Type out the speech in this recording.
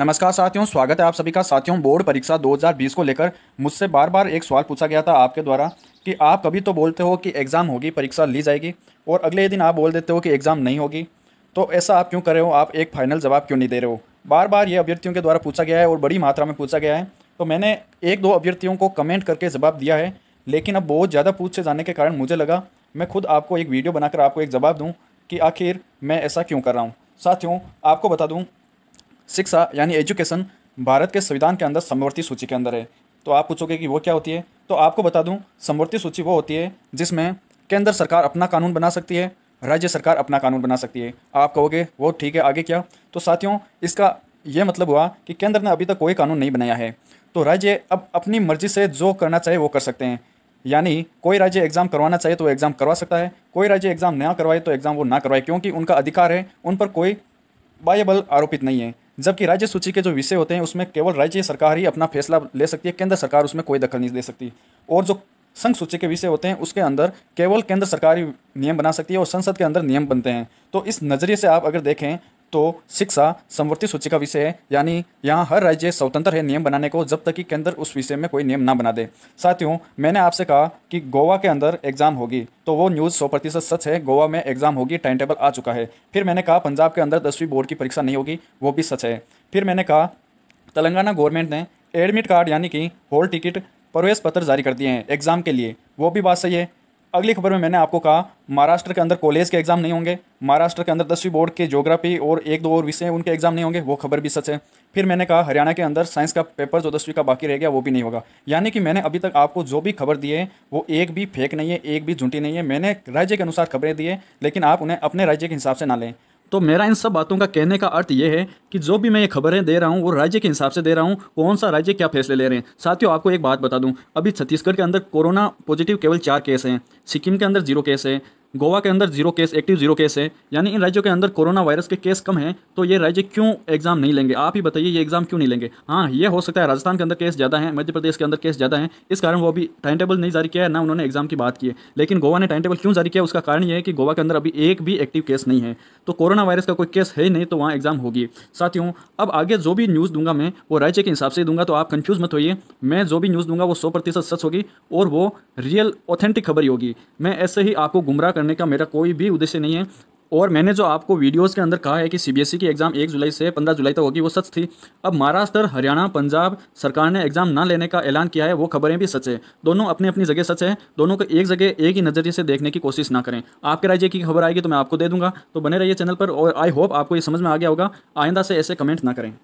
नमस्कार साथियों स्वागत है आप सभी का साथियों बोर्ड परीक्षा 2020 को लेकर मुझसे बार बार एक सवाल पूछा गया था आपके द्वारा कि आप कभी तो बोलते हो कि एग्ज़ाम होगी परीक्षा ली जाएगी और अगले दिन आप बोल देते हो कि एग्ज़ाम नहीं होगी तो ऐसा आप क्यों कर रहे हो आप एक फाइनल जवाब क्यों नहीं दे रहे हो बार बार ये अभ्यर्थियों के द्वारा पूछा गया है और बड़ी मात्रा में पूछा गया है तो मैंने एक दो अभ्यर्थियों को कमेंट करके जवाब दिया है लेकिन अब बहुत ज़्यादा पूछे जाने के कारण मुझे लगा मैं खुद आपको एक वीडियो बनाकर आपको एक जवाब दूँ कि आखिर मैं ऐसा क्यों कर रहा हूँ साथियों आपको बता दूँ शिक्षा यानी एजुकेशन भारत के संविधान के अंदर समवर्ती सूची के अंदर है तो आप पूछोगे कि वो क्या होती है तो आपको बता दूं समवर्ती सूची वो होती है जिसमें केंद्र सरकार अपना कानून बना सकती है राज्य सरकार अपना कानून बना सकती है आप कहोगे वो ठीक है आगे क्या तो साथियों इसका ये मतलब हुआ कि केंद्र ने अभी तक कोई कानून नहीं बनाया है तो राज्य अब अपनी मर्जी से जो करना चाहे वो कर सकते हैं यानी कोई राज्य एग्ज़ाम करवाना चाहे तो एग्ज़ाम करवा सकता है कोई राज्य एग्ज़ाम ना करवाए तो एग्ज़ाम वो ना करवाए क्योंकि उनका अधिकार है उन पर कोई बाह्य बल आरोपित नहीं है जबकि राज्य सूची के जो विषय होते हैं उसमें केवल राज्य सरकार ही अपना फैसला ले सकती है केंद्र सरकार उसमें कोई दखल नहीं दे सकती और जो संघ सूची के विषय होते हैं उसके अंदर केवल केंद्र सरकार ही नियम बना सकती है और संसद के अंदर नियम बनते हैं तो इस नज़रिए से आप अगर देखें तो शिक्षा समवर्ती सूची का विषय है यानी यहाँ हर राज्य स्वतंत्र है नियम बनाने को जब तक कि केंद्र उस विषय में कोई नियम ना बना दे साथियों मैंने आपसे कहा कि गोवा के अंदर एग्जाम होगी तो वो न्यूज़ सौ प्रतिशत सच है गोवा में एग्जाम होगी टाइम टेबल आ चुका है फिर मैंने कहा पंजाब के अंदर दसवीं बोर्ड की परीक्षा नहीं होगी वो भी सच है फिर मैंने कहा तेलंगाना गवर्नमेंट ने एडमिट कार्ड यानी कि हॉल टिकट प्रवेश पत्र जारी कर दिए हैं एग्जाम के लिए वो भी बात सही है अगली खबर में मैंने आपको कहा महाराष्ट्र के अंदर कॉलेज के एग्जाम नहीं होंगे महाराष्ट्र के अंदर दसवीं बोर्ड के ज्योग्राफी और एक दो और विषय उनके एग्जाम नहीं होंगे वो खबर भी सच है फिर मैंने कहा हरियाणा के अंदर साइंस का पेपर जो दसवीं का बाकी रह गया वो भी नहीं होगा यानी कि मैंने अभी तक आपको जो भी खबर दी है वो एक भी फेक नहीं है एक भी झूठी नहीं है मैंने राज्य के अनुसार खबरें दी है लेकिन आप उन्हें अपने राज्य के हिसाब से ना लें तो मेरा इन सब बातों का कहने का अर्थ यह है कि जो भी मैं ये खबरें दे रहा हूँ वो राज्य के हिसाब से दे रहा हूँ कौन सा राज्य क्या फैसले ले रहे हैं साथियों आपको एक बात बता दूँ अभी छत्तीसगढ़ के अंदर कोरोना पॉजिटिव केवल चार केस हैं सिक्किम के अंदर जीरो केस है गोवा के अंदर zero case active zero case है यानी इन राज्यों के अंदर कोरोना वायरस के केस कम हैं तो ये राज्य क्यों एग्जाम नहीं लेंगे आप ही बताइए ये एग्जाम क्यों नहीं लेंगे हाँ ये हो सकता है राजस्थान के अंदर केस ज़्यादा है मध्य प्रदेश के अंदर केस ज़्यादा है इस कारण वो अभी टाइम टेबल नहीं जारी किया है ना उन्होंने एग्जाम की बात की है लेकिन गोवा ने टाइम टेबल क्यों जारी किया उसका कारण यह है कि गोवा के अंदर अभी एक भी एक्टिव केस नहीं है तो कोरोना वायरस का कोई केस है ही नहीं तो वहाँ एग्जाम होगी साथियों अब आगे जो भी न्यूज़ दूंगा मैं वो राज्य के हिसाब से दूंगा तो आप कन्फ्यूज मत होइए मैं जो भी न्यूज़ दूंगा वो सौ प्रतिशत सच होगी और वो रियल ऑथेंटिक खबर ही होगी मैं ऐसे ही आपको गुमराह करने का मेरा कोई भी उद्देश्य नहीं है और मैंने जो आपको वीडियोस के अंदर कहा है कि सीबीएसई e की एग्ज़ाम 1 जुलाई से 15 जुलाई तक होगी वो सच थी अब महाराष्ट्र हरियाणा पंजाब सरकार ने एग्ज़ाम ना लेने का ऐलान किया है वो खबरें भी सच है दोनों अपनी अपनी जगह सच है दोनों को एक जगह एक ही नज़रिए से देखने की कोशिश ना करें आपके राज्य की खबर आएगी तो मैं आपको दे दूंगा तो बने रहिए चैनल पर और आई होप आपको ये समझ में आ गया होगा आइंदा से ऐसे कमेंट ना करें